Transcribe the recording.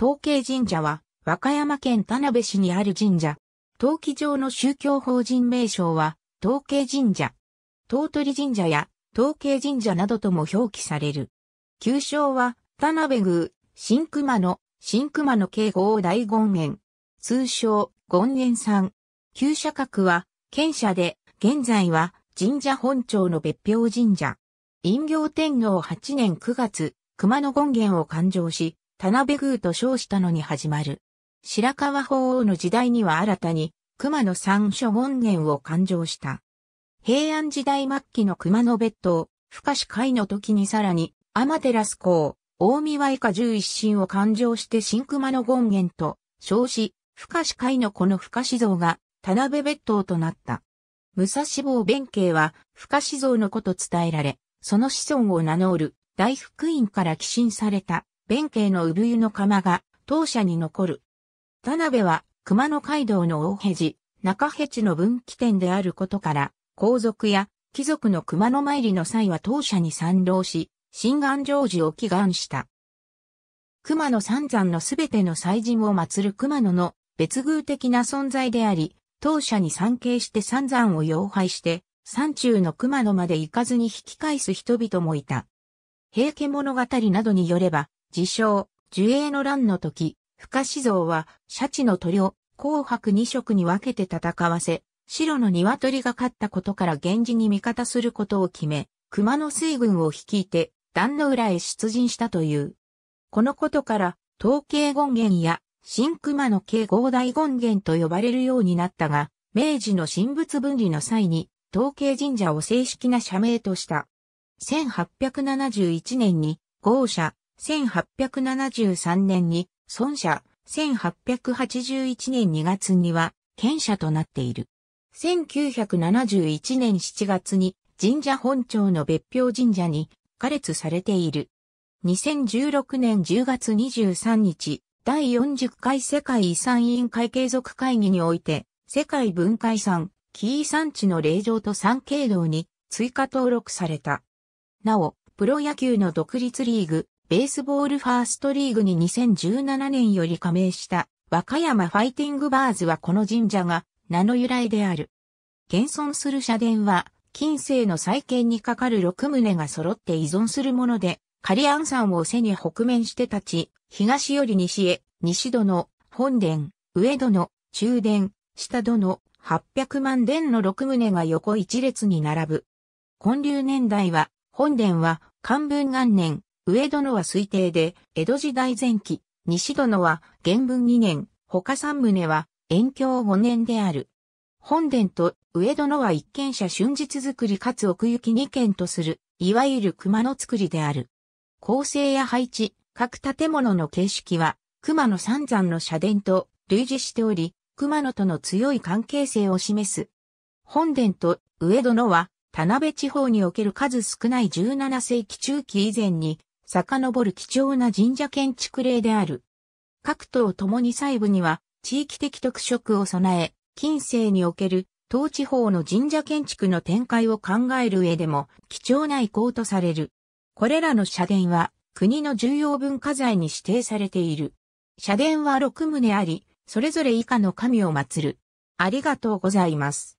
東慶神社は、和歌山県田辺市にある神社。陶器上の宗教法人名称は、東慶神社。東鳥神社や、東慶神社などとも表記される。旧称は、田辺宮、新熊野、新熊野慶号大権現。通称、権現さん。旧社格は、県社で、現在は、神社本庁の別表神社。陰行天皇8年9月、熊野権現を勘定し、田辺宮と称したのに始まる。白川法王の時代には新たに熊野三所権現を勘定した。平安時代末期の熊野別当、深し会の時にさらに、天照公、大見和以下十一神を勘定して新熊野権現と称し、深し会のこの深し像が田辺別当となった。武蔵坊弁慶は深し像のこと伝えられ、その子孫を名乗る大福院から寄進された。弁慶の産湯の釜が当社に残る。田辺は熊野街道の大ヘジ、中ヘ地の分岐点であることから、皇族や貴族の熊野参りの際は当社に参同し、新願成就を祈願した。熊野三山のすべての祭神を祀る熊野の別宮的な存在であり、当社に参詣して三山を妖拝して、山中の熊野まで行かずに引き返す人々もいた。平家物語などによれば、自称、樹影の乱の時、深志像は、シャチの塗料、紅白二色に分けて戦わせ、白の鶏が勝ったことから源氏に味方することを決め、熊野水軍を率いて、壇の浦へ出陣したという。このことから、統計権限や、新熊野系合大権限と呼ばれるようになったが、明治の神仏分離の際に、統計神社を正式な社名とした。1871年に、豪社、1873年に孫社、1881年2月には県社となっている。1971年7月に神社本庁の別表神社に加列されている。2016年10月23日、第40回世界遺産委員会継続会議において、世界文化遺産、紀伊山地の霊場と産経堂に追加登録された。なお、プロ野球の独立リーグ、ベースボールファーストリーグに2017年より加盟した和歌山ファイティングバーズはこの神社が名の由来である。現存する社殿は近世の再建にかかる6棟が揃って依存するもので、仮安山を背に北面して立ち、東より西へ、西戸の本殿、上戸の中殿、下戸の800万殿の6棟が横一列に並ぶ。建立年代は、本殿は、漢文元年、上殿は推定で、江戸時代前期、西殿は元文2年、他三棟は延教5年である。本殿と上殿は一軒者春日作りかつ奥行き二軒とする、いわゆる熊野作りである。構成や配置、各建物の形式は、熊野三山の社殿と類似しており、熊野との強い関係性を示す。本殿と上殿は、田辺地方における数少ない17世紀中期以前に遡る貴重な神社建築例である。各党ともに細部には地域的特色を備え、近世における当地方の神社建築の展開を考える上でも貴重な遺構とされる。これらの社殿は国の重要文化財に指定されている。社殿は6棟あり、それぞれ以下の神を祀る。ありがとうございます。